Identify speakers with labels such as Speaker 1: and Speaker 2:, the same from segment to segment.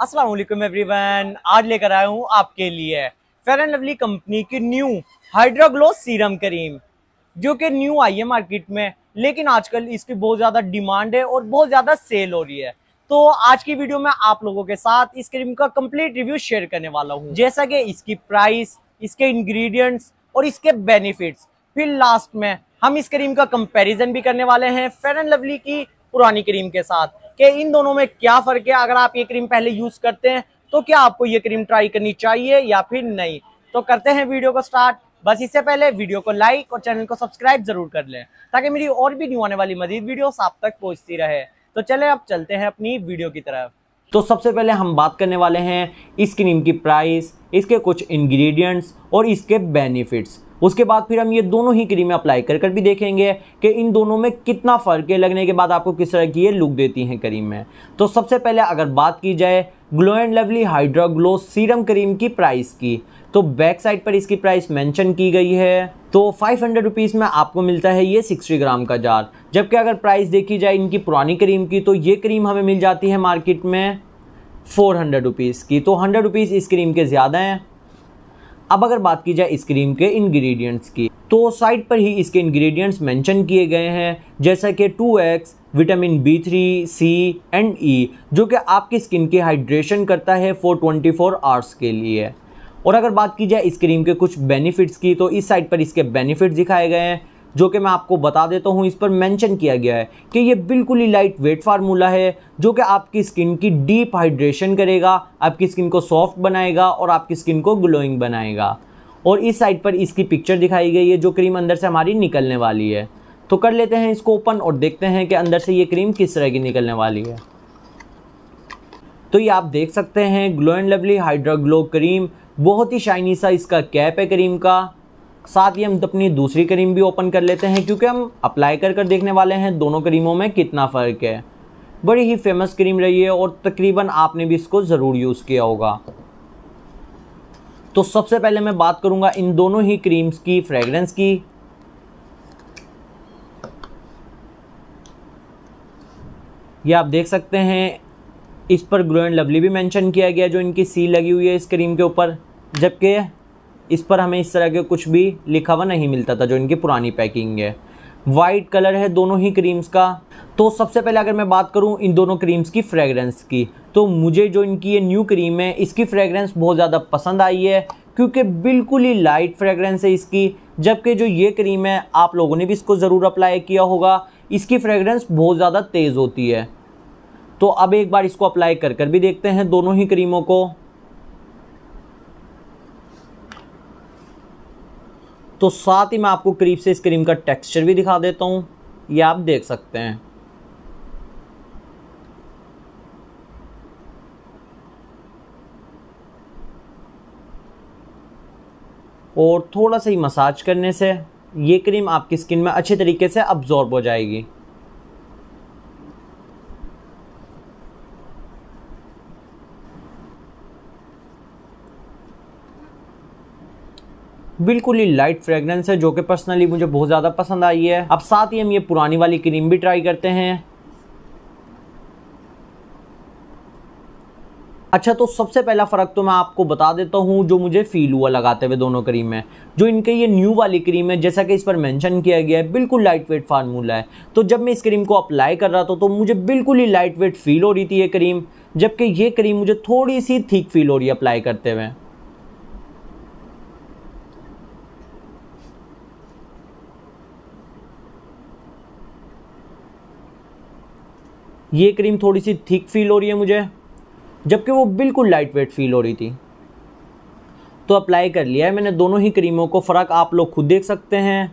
Speaker 1: Aslam everyone आज लेकर आया हूँ आपके लिए फेयर एंड लवली कंपनी की न्यू हाइड्रोग्लो सीरम क्रीम जो कि न्यू आई है मार्केट में लेकिन आजकल इसकी बहुत ज़्यादा डिमांड है और बहुत ज़्यादा सेल हो रही है तो आज की वीडियो में आप लोगों के साथ इस क्रीम का कंप्लीट रिव्यू शेयर करने वाला हूँ जैसा कि इसकी प्राइस इसके इन्ग्रीडियंट्स और इसके बेनिफिट्स फिर लास्ट में हम इस क्रीम का कंपेरिजन भी करने वाले हैं फेयर एंड लवली की पुरानी क्रीम के साथ कि इन दोनों में क्या फ़र्क है अगर आप ये क्रीम पहले यूज़ करते हैं तो क्या आपको ये क्रीम ट्राई करनी चाहिए या फिर नहीं तो करते हैं वीडियो को स्टार्ट बस इससे पहले वीडियो को लाइक और चैनल को सब्सक्राइब जरूर कर लें ताकि मेरी और भी न्यू आने वाली मजीद वीडियोस आप तक पहुंचती रहे तो चले अब चलते हैं अपनी वीडियो की तरफ तो सबसे पहले हम बात करने वाले हैं इस क्रीम की प्राइस इसके कुछ इंग्रेडिएंट्स और इसके बेनिफिट्स उसके बाद फिर हम ये दोनों ही क्रीमें अप्लाई कर कर भी देखेंगे कि इन दोनों में कितना फ़र्क है लगने के बाद आपको किस तरह की ये लुक देती हैं क्रीम में तो सबसे पहले अगर बात की जाए glow and lovely hydra glow serum cream की प्राइस की तो बैक साइड पर इसकी प्राइस मेंशन की गई है तो फाइव हंड्रेड रुपीज़ में आपको मिलता है ये सिक्सटी ग्राम का जार जबकि अगर प्राइस देखी जाए इनकी पुरानी क्रीम की तो ये क्रीम हमें मिल जाती है मार्केट में फ़ोर हंड्रेड रुपीज़ की तो हंड्रेड रुपीज़ इस क्रीम के ज़्यादा हैं अब अगर बात की जाए इस क्रीम के इंग्रेडिएंट्स की तो साइट पर ही इसके इंग्रेडिएंट्स मेंशन किए गए हैं जैसा कि 2x vitamin B three C and E जो कि आपकी स्किन के हाइड्रेशन करता है फॉर ट्वेंटी आवर्स के लिए और अगर बात की जाए इस क्रीम के कुछ बेनिफिट्स की तो इस साइट पर इसके बेनिफिट्स दिखाए गए हैं जो कि मैं आपको बता देता हूँ इस पर मेंशन किया गया है कि ये बिल्कुल ही लाइट वेट फार्मूला है जो कि आपकी स्किन की डीप हाइड्रेशन करेगा आपकी स्किन को सॉफ्ट बनाएगा और आपकी स्किन को ग्लोइंग बनाएगा और इस साइड पर इसकी पिक्चर दिखाई गई है जो क्रीम अंदर से हमारी निकलने वाली है तो कर लेते हैं इसको ओपन और देखते हैं कि अंदर से ये क्रीम किस तरह की निकलने वाली है तो ये आप देख सकते हैं glow and lovely hydra glow cream बहुत ही शाइनी सा इसका कैप है क्रीम का साथ ही हम अपनी दूसरी क्रीम भी ओपन कर लेते हैं क्योंकि हम अप्लाई कर कर देखने वाले हैं दोनों क्रीमों में कितना फ़र्क है बड़ी ही फेमस क्रीम रही है और तकरीबन आपने भी इसको ज़रूर यूज़ किया होगा तो सबसे पहले मैं बात करूंगा इन दोनों ही क्रीम्स की फ्रेगरेंस की ये आप देख सकते हैं इस पर ग्रो एंड लवली भी मेंशन किया गया जो इनकी सील लगी हुई है इस क्रीम के ऊपर जबकि इस पर हमें इस तरह के कुछ भी लिखा हुआ नहीं मिलता था जो इनकी पुरानी पैकिंग है वाइट कलर है दोनों ही क्रीम्स का तो सबसे पहले अगर मैं बात करूं इन दोनों क्रीम्स की फ्रेगरेंस की तो मुझे जो इनकी ये न्यू क्रीम है इसकी फ्रेगरेंस बहुत ज़्यादा पसंद आई है क्योंकि बिल्कुल ही लाइट फ्रेगरेंस है इसकी जबकि जो ये क्रीम है आप लोगों ने भी इसको ज़रूर अप्लाई किया होगा इसकी फ्रेगरेंस बहुत ज़्यादा तेज़ होती है तो अब एक बार इसको अप्लाई कर कर भी देखते हैं दोनों ही क्रीमों को तो साथ ही मैं आपको करीब से इस क्रीम का टेक्सचर भी दिखा देता हूँ ये आप देख सकते हैं और थोड़ा सा ही मसाज करने से ये क्रीम आपकी स्किन में अच्छे तरीके से अब्जॉर्ब हो जाएगी बिल्कुल ही लाइट फ्रेग्रेंस है जो कि पर्सनली मुझे बहुत ज़्यादा पसंद आई है अब साथ ही हम ये पुरानी वाली क्रीम भी ट्राई करते हैं अच्छा तो सबसे पहला फ़र्क तो मैं आपको बता देता हूँ जो मुझे फील हुआ लगाते हुए दोनों क्रीम में जो इनके ये न्यू वाली क्रीम है जैसा कि इस पर मेंशन किया गया है बिल्कुल लाइट वेट फार्मूला है तो जब मैं इस क्रीम को अप्लाई कर रहा था तो मुझे बिल्कुल ही लाइट वेट फील हो रही थी ये क्रीम जबकि ये क्रीम मुझे थोड़ी सी थीक फील हो रही है अप्लाई करते हुए ये क्रीम थोड़ी सी थिक फील हो रही है मुझे जबकि वो बिल्कुल लाइट वेट फील हो रही थी तो अप्लाई कर लिया है मैंने दोनों ही क्रीमों को फ़र्क आप लोग खुद देख सकते हैं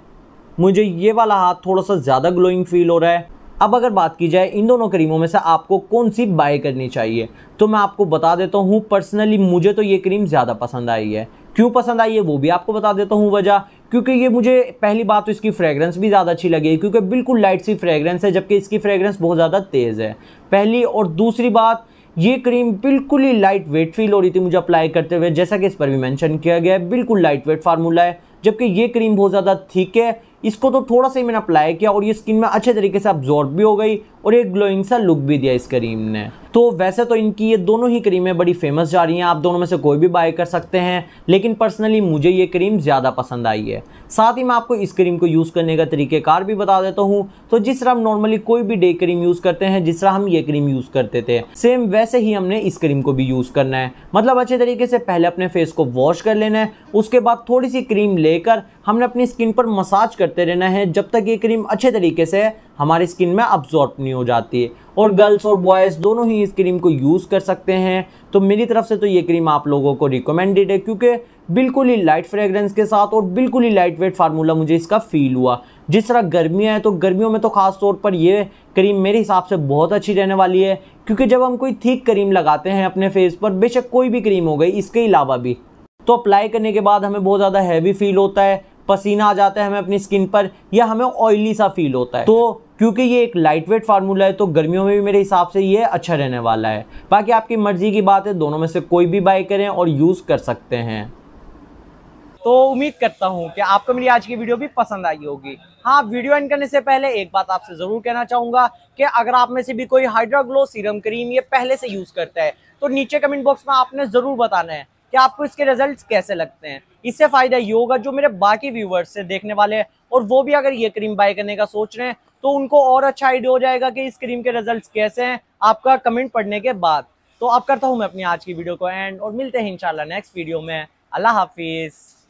Speaker 1: मुझे ये वाला हाथ थोड़ा सा ज़्यादा ग्लोइंग फील हो रहा है अब अगर बात की जाए इन दोनों क्रीमों में से आपको कौन सी बाय करनी चाहिए तो मैं आपको बता देता हूँ पर्सनली मुझे तो ये क्रीम ज़्यादा पसंद आई है क्यों पसंद आई है वो भी आपको बता देता हूँ वजह क्योंकि ये मुझे पहली बात तो इसकी फ्रेगरेंस भी ज़्यादा अच्छी लगी क्योंकि बिल्कुल लाइट सी फ्रेगरेंस है जबकि इसकी फ्रेगरेंस बहुत ज़्यादा तेज़ है पहली और दूसरी बात ये क्रीम बिल्कुल ही लाइट वेट फील हो रही थी मुझे अप्लाई करते हुए जैसा कि इस पर भी मैंशन किया गया है बिल्कुल लाइट वेट फार्मूला है जबकि ये क्रीम बहुत ज़्यादा थिक है इसको तो थोड़ा सा ही मैंने अप्लाई किया और ये स्किन में अच्छे तरीके से अब्जॉर्ब भी हो गई और एक ग्लोइंग सा लुक भी दिया इस क्रीम ने तो वैसे तो इनकी ये दोनों ही क्रीमें बड़ी फेमस जा रही हैं आप दोनों में से कोई भी बाय कर सकते हैं लेकिन पर्सनली मुझे ये क्रीम ज़्यादा पसंद आई है साथ ही मैं आपको इस क्रीम को यूज़ करने का तरीक़ेकार भी बता देता हूँ तो जिस तरह हम नॉर्मली कोई भी डे क्रीम यूज़ करते हैं जिस तरह हम ये क्रीम यूज़ करते थे सेम वैसे ही हमने इस क्रीम को भी यूज़ करना है मतलब अच्छे तरीके से पहले अपने फेस को वॉश कर लेना है उसके बाद थोड़ी सी क्रीम लेकर हमने अपनी स्किन पर मसाज करते रहना है जब तक ये क्रीम अच्छे तरीके से हमारी स्किन में अब्जॉर्ब नहीं हो जाती है और गर्ल्स और बॉयज़ दोनों ही इस क्रीम को यूज़ कर सकते हैं तो मेरी तरफ से तो ये क्रीम आप लोगों को रिकमेंडेड है क्योंकि बिल्कुल ही लाइट फ्रेगरेंस के साथ और बिल्कुल ही लाइट वेट फार्मूला मुझे इसका फील हुआ जिस तरह गर्मियाँ हैं तो गर्मियों में तो ख़ास तौर पर ये क्रीम मेरे हिसाब से बहुत अच्छी रहने वाली है क्योंकि जब हम कोई थीक क्रीम लगाते हैं अपने फेस पर बेशक कोई भी क्रीम हो गई इसके अलावा भी तो अप्लाई करने के बाद हमें बहुत ज़्यादा हैवी फील होता है पसीना आ जाता है हमें अपनी स्किन पर या हमें ऑयली सा फील होता है तो क्योंकि ये एक लाइट वेट फार्मूला है तो गर्मियों में भी मेरे हिसाब से ये अच्छा रहने वाला है बाकी आपकी मर्ज़ी की बात है दोनों में से कोई भी बाई करें और यूज़ कर सकते हैं तो उम्मीद करता हूँ कि आपको मेरी आज की वीडियो भी पसंद आई होगी हाँ वीडियो एंड करने से पहले एक बात आपसे ज़रूर कहना चाहूँगा कि अगर आप में से भी कोई हाइड्राग्लो सीरम क्रीम ये पहले से यूज़ करता है तो नीचे कमेंट बॉक्स में आपने ज़रूर बताना है कि आपको इसके रिजल्ट कैसे लगते हैं इससे फ़ायदा ये होगा जो मेरे बाकी व्यूवर्स से देखने वाले हैं और वो भी अगर ये क्रीम बाय करने का सोच रहे हैं तो उनको और अच्छा आइडिया हो जाएगा कि इस क्रीम के रिजल्ट कैसे हैं आपका कमेंट पढ़ने के बाद तो अब करता हूँ मैं अपनी आज की वीडियो को एंड और मिलते हैं इनशाला नेक्स्ट वीडियो में अल्लाह हाफिज़